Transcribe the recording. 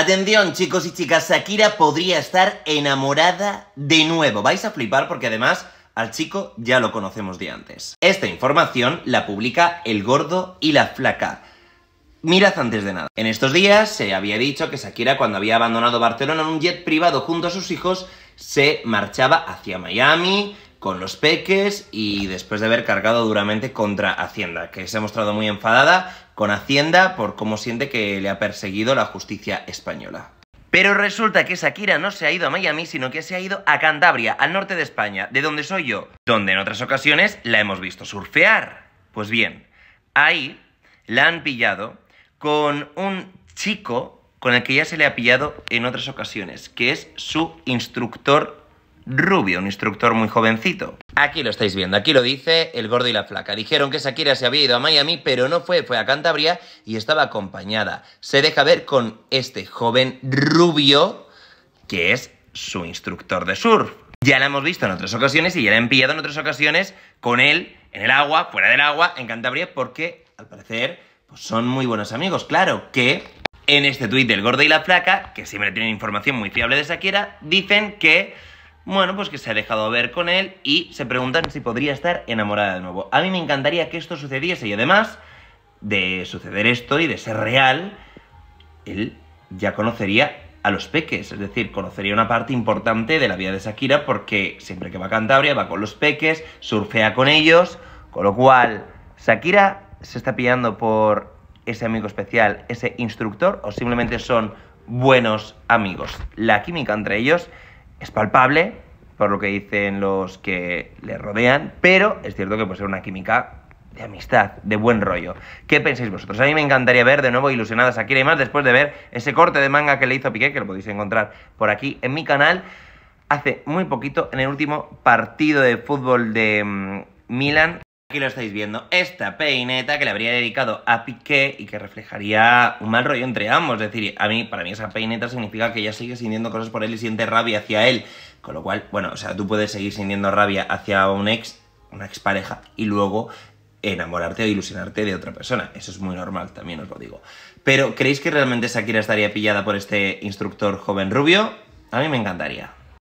Atención chicos y chicas, Shakira podría estar enamorada de nuevo. Vais a flipar porque además al chico ya lo conocemos de antes. Esta información la publica El Gordo y la Flaca. Mirad antes de nada. En estos días se había dicho que Shakira cuando había abandonado Barcelona en un jet privado junto a sus hijos se marchaba hacia Miami, con los peques y después de haber cargado duramente contra Hacienda, que se ha mostrado muy enfadada con Hacienda por cómo siente que le ha perseguido la justicia española. Pero resulta que Shakira no se ha ido a Miami, sino que se ha ido a Cantabria, al norte de España, de donde soy yo, donde en otras ocasiones la hemos visto surfear. Pues bien, ahí la han pillado con un chico con el que ya se le ha pillado en otras ocasiones, que es su instructor Rubio, un instructor muy jovencito. Aquí lo estáis viendo, aquí lo dice el gordo y la flaca. Dijeron que Shakira se había ido a Miami, pero no fue, fue a Cantabria y estaba acompañada. Se deja ver con este joven rubio, que es su instructor de surf. Ya la hemos visto en otras ocasiones y ya la han pillado en otras ocasiones con él en el agua, fuera del agua, en Cantabria, porque al parecer pues son muy buenos amigos. Claro que en este tuit del gordo y la flaca, que siempre tienen información muy fiable de Shakira, dicen que bueno, pues que se ha dejado ver con él y se preguntan si podría estar enamorada de nuevo. A mí me encantaría que esto sucediese y además de suceder esto y de ser real, él ya conocería a los peques, es decir, conocería una parte importante de la vida de Shakira porque siempre que va a Cantabria va con los peques, surfea con ellos, con lo cual Shakira se está pillando por ese amigo especial, ese instructor o simplemente son buenos amigos. La química entre ellos es palpable por lo que dicen los que le rodean, pero es cierto que puede ser una química de amistad, de buen rollo. ¿Qué pensáis vosotros? A mí me encantaría ver de nuevo ilusionadas a Kira y más después de ver ese corte de manga que le hizo Piqué, que lo podéis encontrar por aquí en mi canal, hace muy poquito, en el último partido de fútbol de mm, Milan. Aquí lo estáis viendo, esta peineta que le habría dedicado a Piqué y que reflejaría un mal rollo entre ambos. Es decir, a mí, para mí esa peineta significa que ella sigue sintiendo cosas por él y siente rabia hacia él. Con lo cual, bueno, o sea, tú puedes seguir sintiendo rabia hacia un ex, una expareja, y luego enamorarte o ilusionarte de otra persona. Eso es muy normal, también os lo digo. Pero, ¿creéis que realmente Shakira estaría pillada por este instructor joven rubio? A mí me encantaría.